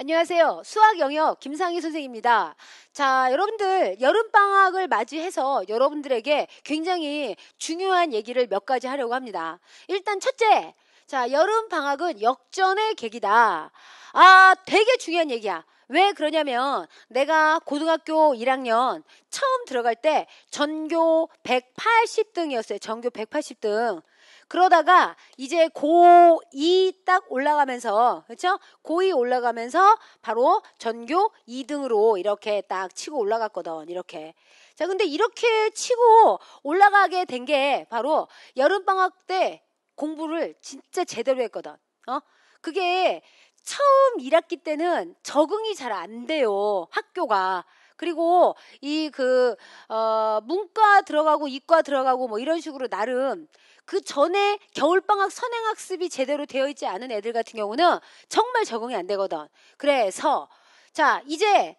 안녕하세요. 수학 영역 김상희 선생입니다. 자, 여러분들 여름방학을 맞이해서 여러분들에게 굉장히 중요한 얘기를 몇 가지 하려고 합니다. 일단 첫째, 자, 여름방학은 역전의 계기다. 아, 되게 중요한 얘기야. 왜 그러냐면 내가 고등학교 1학년 처음 들어갈 때 전교 180등이었어요. 전교 180등. 그러다가 이제 고2 딱 올라가면서 그렇죠? 고2 올라가면서 바로 전교 2등으로 이렇게 딱 치고 올라갔거든. 이렇게. 자, 근데 이렇게 치고 올라가게 된 게 바로 여름 방학 때 공부를 진짜 제대로 했거든. 어? 그게 처음 1학기 때는 적응이 잘 안 돼요. 학교가. 그리고 이 그어 문과 들어가고 이과 들어가고 뭐 이런 식으로 나름 그 전에 겨울방학 선행학습이 제대로 되어 있지 않은 애들 같은 경우는 정말 적응이 안 되거든. 그래서 자 이제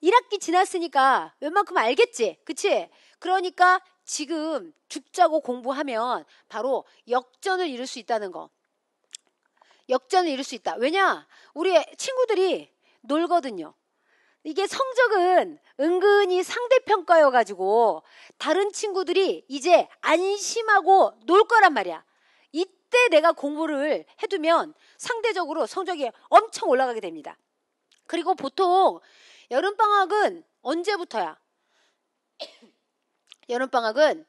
1학기 지났으니까 웬만큼 알겠지, 그치? 그러니까 지금 죽자고 공부하면 바로 역전을 이룰 수 있다는 거. 역전을 이룰 수 있다. 왜냐? 우리 친구들이 놀거든요. 이게 성적은 은근히 상대평가여가지고 다른 친구들이 이제 안심하고 놀 거란 말이야. 이때 내가 공부를 해두면 상대적으로 성적이 엄청 올라가게 됩니다. 그리고 보통 여름방학은 언제부터야? 여름방학은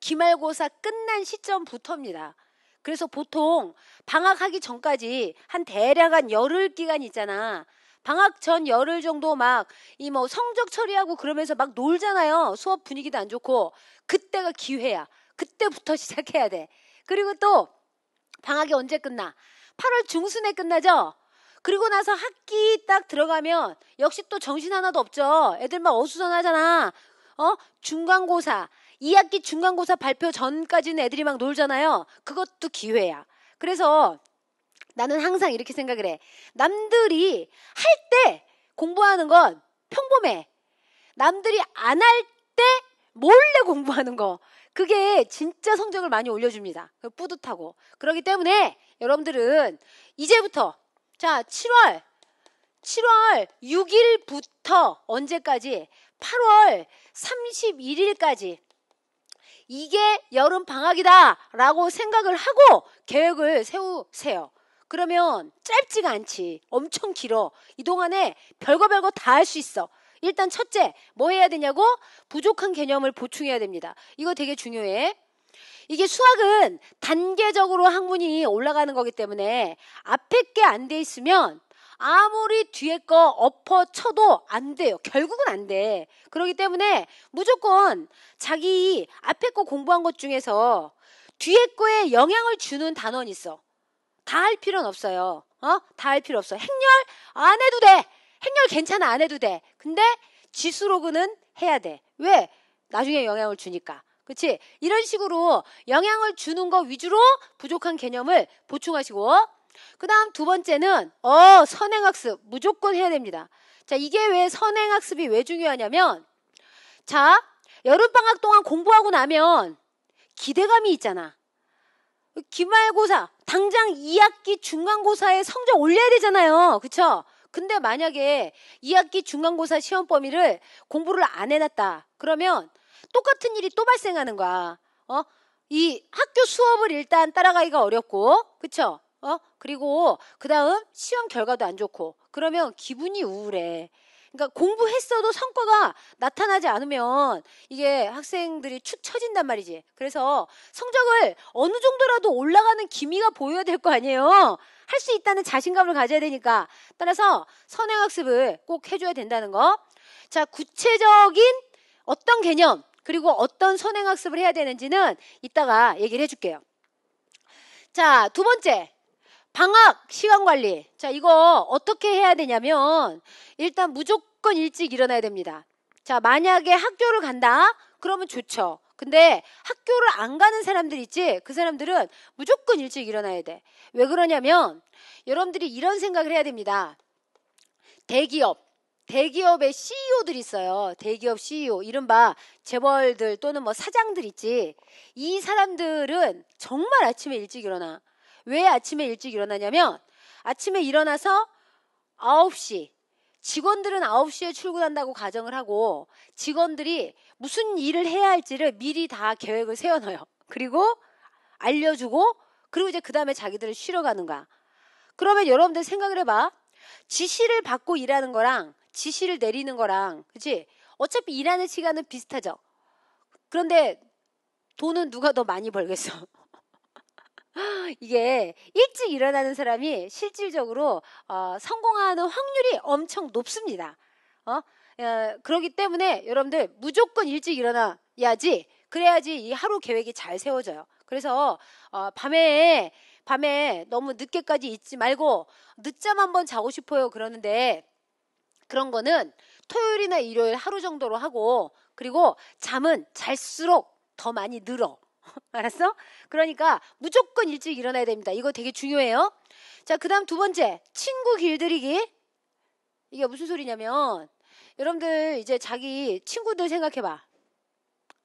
기말고사 끝난 시점부터입니다. 그래서 보통 방학하기 전까지 한 대략 한 열흘 기간 있잖아. 방학 전 열흘 정도 막 이 뭐 성적 처리하고 그러면서 막 놀잖아요. 수업 분위기도 안 좋고 그때가 기회야. 그때부터 시작해야 돼. 그리고 또 방학이 언제 끝나? 8월 중순에 끝나죠? 그리고 나서 학기 딱 들어가면 역시 또 정신 하나도 없죠. 애들 막 어수선하잖아. 어? 중간고사. 2학기 중간고사 발표 전까지는 애들이 막 놀잖아요. 그것도 기회야. 그래서 나는 항상 이렇게 생각을 해. 남들이 할 때 공부하는 건 평범해. 남들이 안 할 때 몰래 공부하는 거. 그게 진짜 성적을 많이 올려줍니다. 그 뿌듯하고. 그렇기 때문에 여러분들은 이제부터, 자, 7월, 7월 6일부터 언제까지? 8월 31일까지. 이게 여름 방학이다! 라고 생각을 하고 계획을 세우세요. 그러면 짧지가 않지. 엄청 길어. 이 동안에 별거 별거 다 할 수 있어. 일단 첫째, 뭐 해야 되냐고? 부족한 개념을 보충해야 됩니다. 이거 되게 중요해. 이게 수학은 단계적으로 학문이 올라가는 거기 때문에 앞에 게 안 돼 있으면 아무리 뒤에 거 엎어 쳐도 안 돼요. 결국은 안 돼. 그러기 때문에 무조건 자기 앞에 거 공부한 것 중에서 뒤에 거에 영향을 주는 단원이 있어. 다할 필요는 없어요. 어? 다 할 필요 없어. 행렬 안 해도 돼. 행렬 괜찮아. 안 해도 돼. 근데 지수로그는 해야 돼. 왜? 나중에 영향을 주니까. 그치 이런 식으로 영향을 주는 거 위주로 부족한 개념을 보충하시고 그 다음 두 번째는 어 선행학습 무조건 해야 됩니다. 자 이게 왜 선행학습이 왜 중요하냐면 자 여름방학 동안 공부하고 나면 기대감이 있잖아. 기말고사 당장 2학기 중간고사에 성적 올려야 되잖아요. 그쵸 근데 만약에 2학기 중간고사 시험 범위를 공부를 안 해놨다. 그러면 똑같은 일이 또 발생하는 거야. 어? 이 학교 수업을 일단 따라가기가 어렵고, 그쵸? 어? 그리고 그 다음 시험 결과도 안 좋고, 그러면 기분이 우울해. 그러니까 공부했어도 성과가 나타나지 않으면 이게 학생들이 축 처진단 말이지. 그래서 성적을 어느 정도라도 올라가는 기미가 보여야 될 거 아니에요. 할 수 있다는 자신감을 가져야 되니까. 따라서 선행학습을 꼭 해줘야 된다는 거. 자, 구체적인 어떤 개념, 그리고 어떤 선행학습을 해야 되는지는 이따가 얘기를 해줄게요. 자, 두 번째. 방학 시간 관리. 자, 이거 어떻게 해야 되냐면 일단 무조건 일찍 일어나야 됩니다. 자, 만약에 학교를 간다? 그러면 좋죠. 근데 학교를 안 가는 사람들 있지? 그 사람들은 무조건 일찍 일어나야 돼. 왜 그러냐면 여러분들이 이런 생각을 해야 됩니다. 대기업, 대기업의 c e o 들 있어요. 대기업 CEO, 이른바 재벌들 또는 뭐 사장들 있지. 이 사람들은 정말 아침에 일찍 일어나. 왜 아침에 일찍 일어나냐면 아침에 일어나서 9시 직원들은 9시에 출근한다고 가정을 하고 직원들이 무슨 일을 해야 할지를 미리 다 계획을 세워놔요. 그리고 알려주고 그리고 이제 그 다음에 자기들을 쉬러 가는 거야. 그러면 여러분들 생각을 해봐. 지시를 받고 일하는 거랑 지시를 내리는 거랑 그치? 어차피 일하는 시간은 비슷하죠. 그런데 돈은 누가 더 많이 벌겠어? 이게 일찍 일어나는 사람이 실질적으로 어, 성공하는 확률이 엄청 높습니다. 어? 어, 그러기 때문에 여러분들 무조건 일찍 일어나야지 그래야지 이 하루 계획이 잘 세워져요. 그래서 어, 밤에 밤에 너무 늦게까지 있지 말고 늦잠 한번 자고 싶어요 그러는데 그런 거는 토요일이나 일요일 하루 정도로 하고 그리고 잠은 잘수록 더 많이 늘어. 알았어? 그러니까 무조건 일찍 일어나야 됩니다. 이거 되게 중요해요. 자, 그 다음 두 번째. 친구 길들이기. 이게 무슨 소리냐면, 여러분들 이제 자기 친구들 생각해봐.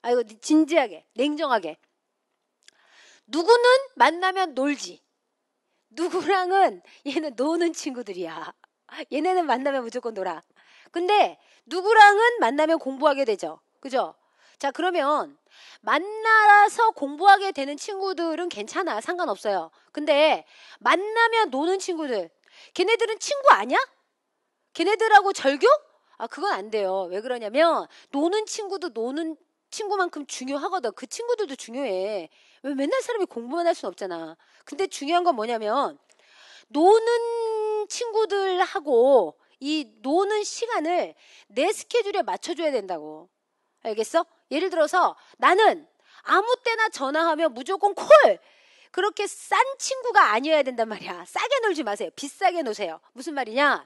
아, 이거 진지하게, 냉정하게. 누구는 만나면 놀지. 누구랑은 얘는 노는 친구들이야. 얘네는 만나면 무조건 놀아. 근데 누구랑은 만나면 공부하게 되죠. 그죠? 자, 그러면 만나서 공부하게 되는 친구들은 괜찮아. 상관없어요. 근데 만나면 노는 친구들. 걔네들은 친구 아니야? 걔네들하고 절교? 아, 그건 안 돼요. 왜 그러냐면 노는 친구도 노는 친구만큼 중요하거든. 그 친구들도 중요해. 왜 맨날 사람이 공부만 할 수는 없잖아. 근데 중요한 건 뭐냐면 노는 친구들하고 이 노는 시간을 내 스케줄에 맞춰줘야 된다고. 알겠어? 예를 들어서 나는 아무 때나 전화하면 무조건 콜! 그렇게 싼 친구가 아니어야 된단 말이야. 싸게 놀지 마세요. 비싸게 노세요. 무슨 말이냐?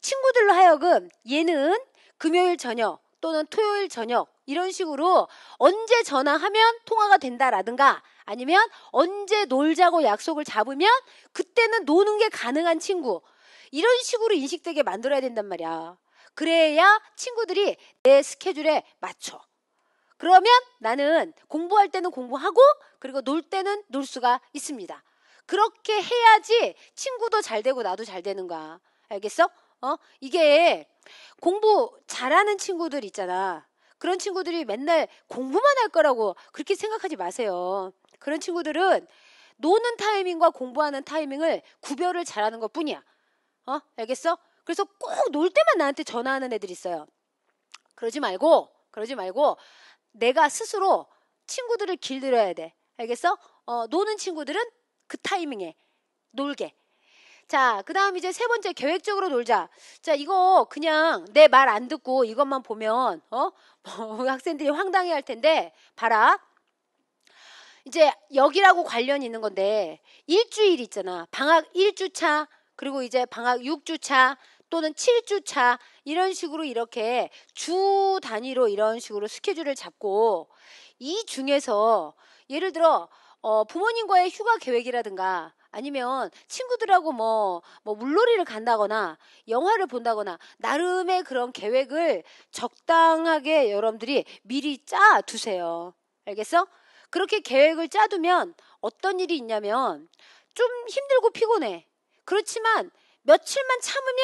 친구들로 하여금 얘는 금요일 저녁 또는 토요일 저녁 이런 식으로 언제 전화하면 통화가 된다라든가 아니면 언제 놀자고 약속을 잡으면 그때는 노는 게 가능한 친구 이런 식으로 인식되게 만들어야 된단 말이야. 그래야 친구들이 내 스케줄에 맞춰. 그러면 나는 공부할 때는 공부하고 그리고 놀 때는 놀 수가 있습니다. 그렇게 해야지 친구도 잘 되고 나도 잘 되는 거야. 알겠어? 어? 이게 공부 잘하는 친구들 있잖아. 그런 친구들이 맨날 공부만 할 거라고 그렇게 생각하지 마세요. 그런 친구들은 노는 타이밍과 공부하는 타이밍을 구별을 잘하는 것 뿐이야. 어? 알겠어? 그래서 꼭 놀 때만 나한테 전화하는 애들 있어요. 그러지 말고, 그러지 말고, 내가 스스로 친구들을 길들여야 돼. 알겠어? 어, 노는 친구들은 그 타이밍에 놀게. 자, 그 다음 이제 세 번째 계획적으로 놀자. 자, 이거 그냥 내 말 안 듣고 이것만 보면, 어? 뭐, 학생들이 황당해 할 텐데, 봐라. 이제 여기라고 관련이 있는 건데, 일주일 있잖아. 방학 1주차, 그리고 이제 방학 6주차, 또는 7주 차 이런 식으로 이렇게 주 단위로 이런 식으로 스케줄을 잡고 이 중에서 예를 들어 어, 부모님과의 휴가 계획이라든가 아니면 친구들하고 뭐, 뭐 물놀이를 간다거나 영화를 본다거나 나름의 그런 계획을 적당하게 여러분들이 미리 짜 두세요. 알겠어? 그렇게 계획을 짜두면 어떤 일이 있냐면 좀 힘들고 피곤해. 그렇지만 며칠만 참으면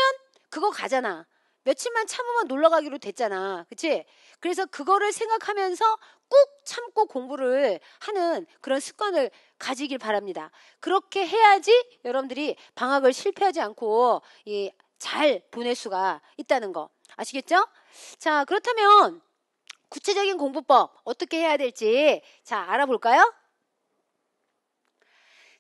그거 가잖아. 며칠만 참으면 놀러 가기로 됐잖아. 그치? 그래서 그거를 생각하면서 꾹 참고 공부를 하는 그런 습관을 가지길 바랍니다. 그렇게 해야지 여러분들이 방학을 실패하지 않고 이, 잘 보낼 수가 있다는 거. 아시겠죠? 자, 그렇다면 구체적인 공부법 어떻게 해야 될지 자, 알아볼까요?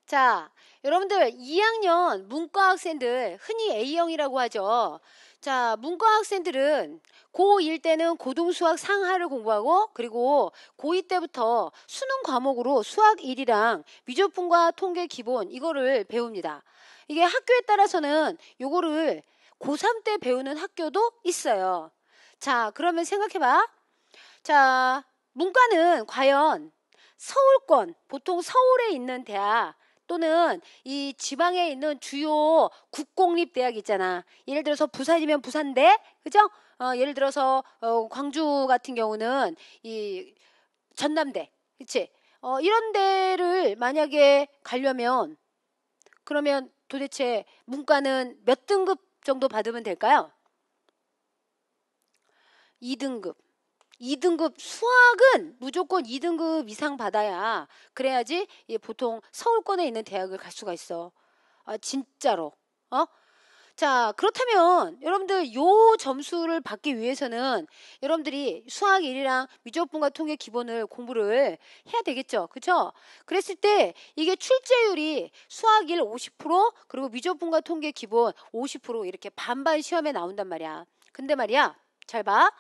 자, 여러분들 2학년 문과 학생들 흔히 A형이라고 하죠. 자, 문과 학생들은 고1 때는 고등수학 상하를 공부하고 그리고 고2 때부터 수능 과목으로 수학 1이랑 미조품과 통계 기본 이거를 배웁니다. 이게 학교에 따라서는 요거를 고3 때 배우는 학교도 있어요. 자, 그러면 생각해 봐. 자, 문과는 과연 서울권, 보통 서울에 있는 대학, 또는 이 지방에 있는 주요 국공립 대학 있잖아. 예를 들어서 부산이면 부산대, 그죠? 어, 예를 들어서 어, 광주 같은 경우는 이 전남대, 그렇지? 어, 이런 데를 만약에 가려면 그러면 도대체 문과는 몇 등급 정도 받으면 될까요? 2등급. 2등급 수학은 무조건 2등급 이상 받아야 그래야지 보통 서울권에 있는 대학을 갈 수가 있어. 아 진짜로. 어? 자, 그렇다면 여러분들 요 점수를 받기 위해서는 여러분들이 수학 1이랑 미적분과 통계 기본을 공부를 해야 되겠죠. 그렇죠? 그랬을 때 이게 출제율이 수학 1 50% 그리고 미적분과 통계 기본 50% 이렇게 반반 시험에 나온단 말이야. 근데 말이야. 잘 봐.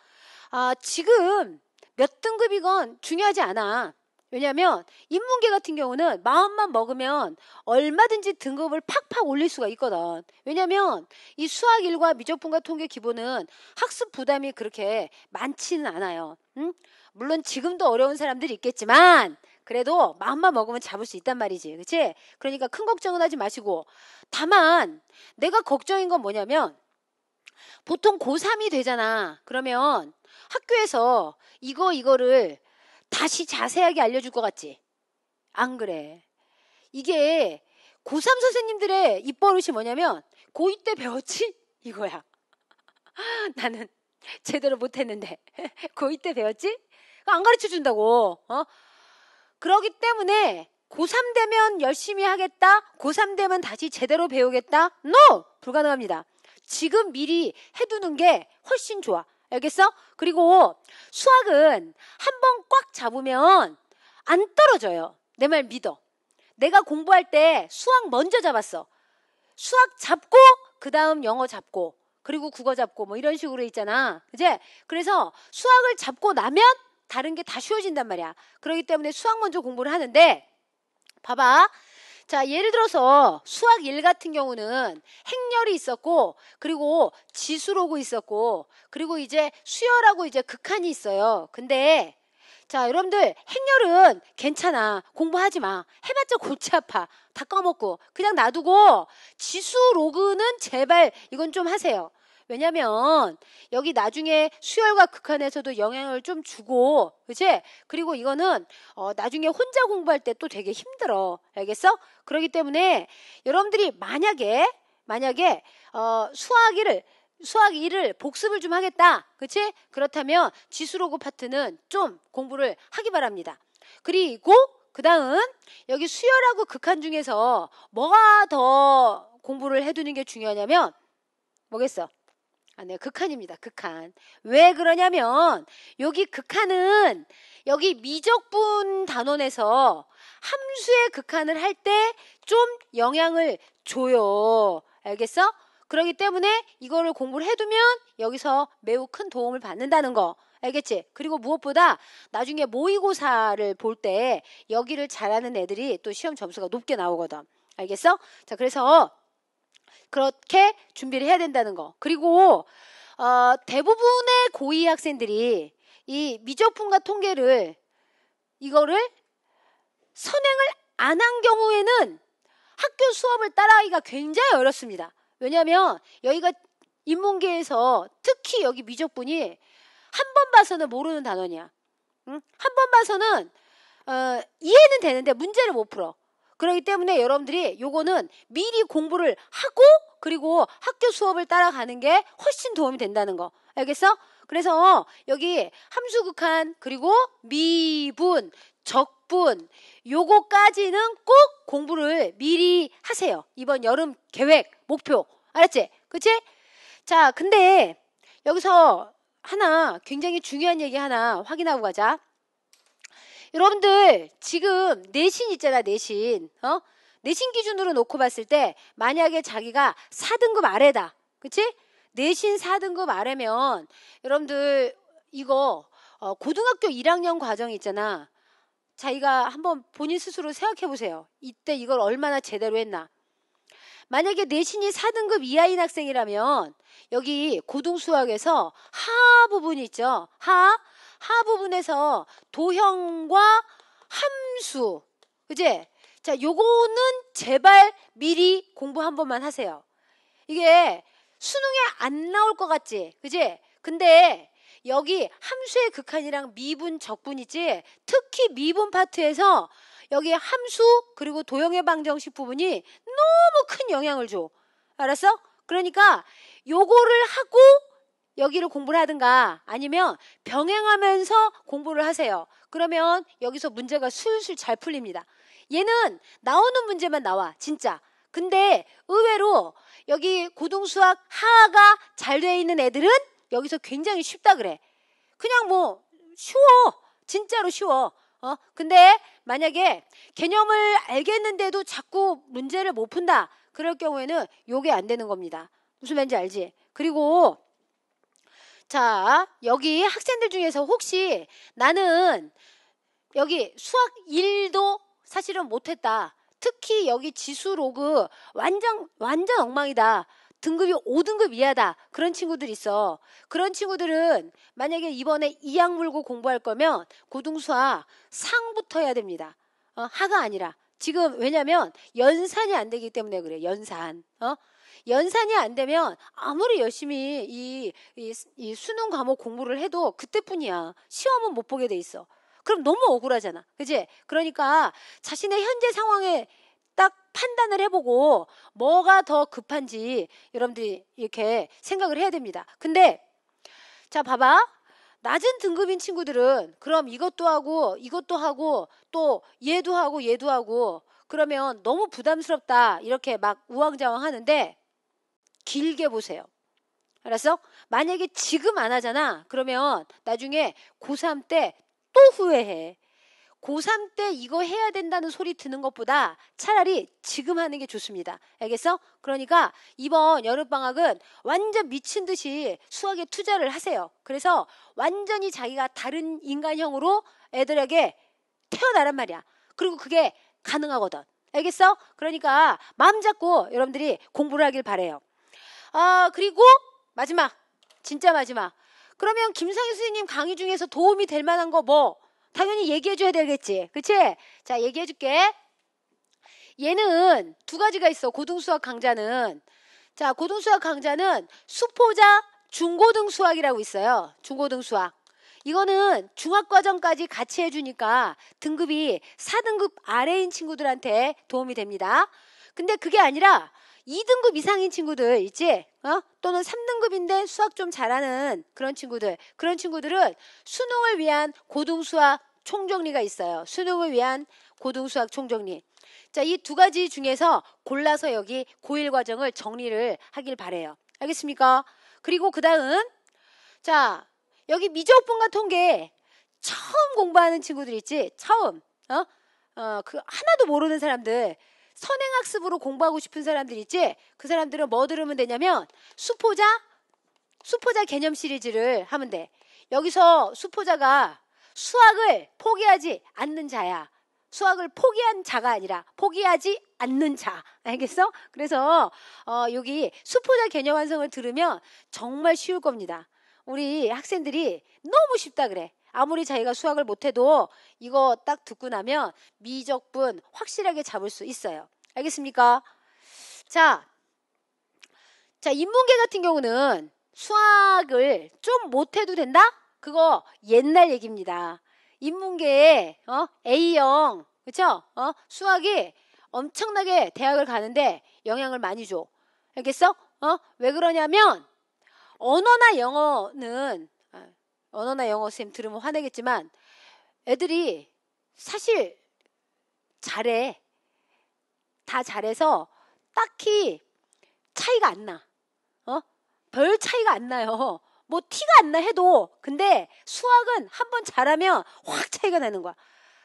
아, 지금 몇 등급이건 중요하지 않아. 왜냐하면 인문계 같은 경우는 마음만 먹으면 얼마든지 등급을 팍팍 올릴 수가 있거든. 왜냐하면 이 수학 1과 미적분과 통계 기본은 학습 부담이 그렇게 많지는 않아요. 응? 물론 지금도 어려운 사람들이 있겠지만 그래도 마음만 먹으면 잡을 수 있단 말이지. 그치? 그러니까 큰 걱정은 하지 마시고 다만 내가 걱정인 건 뭐냐면 보통 고3이 되잖아. 그러면 학교에서 이거, 이거를 다시 자세하게 알려줄 것 같지? 안 그래. 이게 고3 선생님들의 입버릇이 뭐냐면 고2 때 배웠지? 이거야. 나는 제대로 못했는데 고2 때 배웠지? 안 가르쳐 준다고. 어? 그러기 때문에 고3 되면 열심히 하겠다. 고3 되면 다시 제대로 배우겠다. NO! 불가능합니다. 지금 미리 해두는 게 훨씬 좋아. 알겠어? 그리고 수학은 한 번 꽉 잡으면 안 떨어져요. 내 말 믿어. 내가 공부할 때 수학 먼저 잡았어. 수학 잡고 그 다음 영어 잡고 그리고 국어 잡고 뭐 이런 식으로 있잖아. 이제 그래서 수학을 잡고 나면 다른 게 다 쉬워진단 말이야. 그러기 때문에 수학 먼저 공부를 하는데 봐봐. 자, 예를 들어서 수학 1 같은 경우는 행렬이 있었고, 그리고 지수로고 있었고, 그리고 이제 수열하고 이제 극한이 있어요. 근데, 자, 여러분들, 행렬은 괜찮아. 공부하지 마. 해봤자 골치 아파. 다 까먹고. 그냥 놔두고, 지수 로그는 제발 이건 좀 하세요. 왜냐면 여기 나중에 수열과 극한에서도 영향을 좀 주고 그치? 그리고 이거는 어, 나중에 혼자 공부할 때 또 되게 힘들어 알겠어? 그러기 때문에 여러분들이 만약에 만약에 어, 수학이를 수학 1을 복습을 좀 하겠다. 그치? 그렇다면 지수로그 파트는 좀 공부를 하기 바랍니다. 그리고 그 다음 여기 수열하고 극한 중에서 뭐가 더 공부를 해두는 게 중요하냐면 뭐겠어? 아, 네, 극한입니다. 극한. 왜 그러냐면 여기 극한은 여기 미적분 단원에서 함수의 극한을 할 때 좀 영향을 줘요. 알겠어? 그러기 때문에 이거를 공부를 해두면 여기서 매우 큰 도움을 받는다는 거. 알겠지? 그리고 무엇보다 나중에 모의고사를 볼 때 여기를 잘하는 애들이 또 시험 점수가 높게 나오거든. 알겠어? 자, 그래서 그렇게 준비를 해야 된다는 거. 그리고 어, 대부분의 고2 학생들이 이 미적분과 통계를 이거를 선행을 안 한 경우에는 학교 수업을 따라하기가 굉장히 어렵습니다. 왜냐하면 여기가 인문계에서 특히 여기 미적분이 한 번 봐서는 모르는 단원이야. 응? 한 번 봐서는 어, 이해는 되는데 문제를 못 풀어. 그렇기 때문에 여러분들이 요거는 미리 공부를 하고 그리고 학교 수업을 따라가는 게 훨씬 도움이 된다는 거. 알겠어? 그래서 여기 함수극한 그리고 미분, 적분 요거까지는 꼭 공부를 미리 하세요. 이번 여름 계획, 목표. 알았지? 그치? 자, 근데 여기서 하나 굉장히 중요한 얘기 하나 확인하고 가자. 여러분들 지금 내신 있잖아 내신 어? 내신 기준으로 놓고 봤을 때 만약에 자기가 4등급 아래다 그치? 내신 4등급 아래면 여러분들 이거 어, 고등학교 1학년 과정 있잖아 자기가 한번 본인 스스로 생각해 보세요 이때 이걸 얼마나 제대로 했나 만약에 내신이 4등급 이하인 학생이라면 여기 고등수학에서 하 부분이 있죠 하 하부분에서 도형과 함수, 그제? 자, 요거는 제발 미리 공부 한 번만 하세요. 이게 수능에 안 나올 것 같지? 그지? 근데 여기 함수의 극한이랑 미분 적분이지 특히 미분 파트에서 여기 함수 그리고 도형의 방정식 부분이 너무 큰 영향을 줘. 알았어? 그러니까 요거를 하고 여기를 공부를 하든가 아니면 병행하면서 공부를 하세요. 그러면 여기서 문제가 술술 잘 풀립니다. 얘는 나오는 문제만 나와, 진짜. 근데 의외로 여기 고등수학 하가 잘 돼 있는 애들은 여기서 굉장히 쉽다 그래. 그냥 뭐 쉬워. 진짜로 쉬워. 어? 근데 만약에 개념을 알겠는데도 자꾸 문제를 못 푼다. 그럴 경우에는 요게 안 되는 겁니다. 무슨 말인지 알지? 그리고 자, 여기 학생들 중에서 혹시 나는 여기 수학 1도 사실은 못했다. 특히 여기 지수 로그 완전, 완전 엉망이다. 등급이 5등급 이하다. 그런 친구들 있어. 그런 친구들은 만약에 이번에 이학 물고 공부할 거면 고등수학 상부터 해야 됩니다. 어, 하가 아니라. 지금 왜냐면 연산이 안 되기 때문에 그래. 연산. 어? 연산이 안 되면 아무리 열심히 이, 이, 이 수능 과목 공부를 해도 그때뿐이야. 시험은 못 보게 돼 있어. 그럼 너무 억울하잖아. 그지? 그러니까 자신의 현재 상황에 딱 판단을 해보고 뭐가 더 급한지 여러분들이 이렇게 생각을 해야 됩니다. 근데 자, 봐봐. 낮은 등급인 친구들은 그럼 이것도 하고 이것도 하고 또 얘도 하고 얘도 하고 그러면 너무 부담스럽다 이렇게 막 우왕좌왕 하는데 길게 보세요. 알았어? 만약에 지금 안 하잖아. 그러면 나중에 고3 때 또 후회해. 고3 때 이거 해야 된다는 소리 듣는 것보다 차라리 지금 하는 게 좋습니다. 알겠어? 그러니까 이번 여름방학은 완전 미친 듯이 수학에 투자를 하세요. 그래서 완전히 자기가 다른 인간형으로 애들에게 태어나란 말이야. 그리고 그게 가능하거든. 알겠어? 그러니까 마음 잡고 여러분들이 공부를 하길 바래요. 아, 그리고 마지막. 진짜 마지막. 그러면 김상희 선생님 강의 중에서 도움이 될 만한 거 뭐? 당연히 얘기해줘야 되겠지. 그치? 자, 얘기해줄게. 얘는 두 가지가 있어. 고등수학 강좌는. 자, 고등수학 강좌는 수포자 중고등 수학이라고 있어요. 중고등 수학. 이거는 중학과정까지 같이 해주니까 등급이 4등급 아래인 친구들한테 도움이 됩니다. 근데 그게 아니라 2등급 이상인 친구들 있지? 어? 또는 3등급인데 수학 좀 잘하는 그런 친구들. 그런 친구들은 수능을 위한 고등수학 총정리가 있어요. 수능을 위한 고등수학 총정리. 자, 이 두 가지 중에서 골라서 여기 고1 과정을 정리를 하길 바래요. 알겠습니까? 그리고 그 다음 자, 여기 미적분과 통계 처음 공부하는 친구들 있지? 처음. 어? 어, 그 하나도 모르는 사람들 선행학습으로 공부하고 싶은 사람들 있지? 그 사람들은 뭐 들으면 되냐면 수포자 수포자 개념 시리즈를 하면 돼. 여기서 수포자가 수학을 포기하지 않는 자야. 수학을 포기한 자가 아니라 포기하지 않는 자. 알겠어? 그래서 어, 여기 수포자 개념 완성을 들으면 정말 쉬울 겁니다. 우리 학생들이 너무 쉽다 그래. 아무리 자기가 수학을 못해도 이거 딱 듣고 나면 미적분 확실하게 잡을 수 있어요. 알겠습니까? 자, 자 인문계 같은 경우는 수학을 좀 못해도 된다? 그거 옛날 얘기입니다. 인문계에 어? A형 그렇 어? 수학이 엄청나게 대학을 가는데 영향을 많이 줘. 알겠어? 어? 왜 그러냐면 언어나 영어는 언어나 영어 쌤 들으면 화내겠지만 애들이 사실 잘해. 다 잘해서 딱히 차이가 안 나. 어? 별 차이가 안 나요. 뭐 티가 안 나 해도 근데 수학은 한번 잘하면 확 차이가 나는 거야.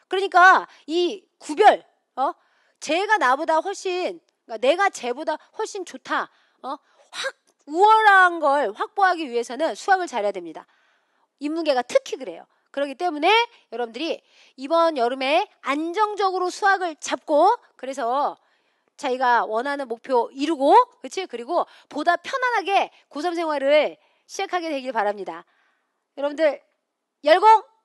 그러니까 이 구별 어? 제가 나보다 훨씬 그러니까 내가 쟤보다 훨씬 좋다. 어? 확 우월한 걸 확보하기 위해서는 수학을 잘해야 됩니다. 인문계가 특히 그래요. 그렇기 때문에 여러분들이 이번 여름에 안정적으로 수학을 잡고 그래서 자기가 원하는 목표 이루고 그렇지 그리고 보다 편안하게 고3 생활을 시작하게 되길 바랍니다. 여러분들 열공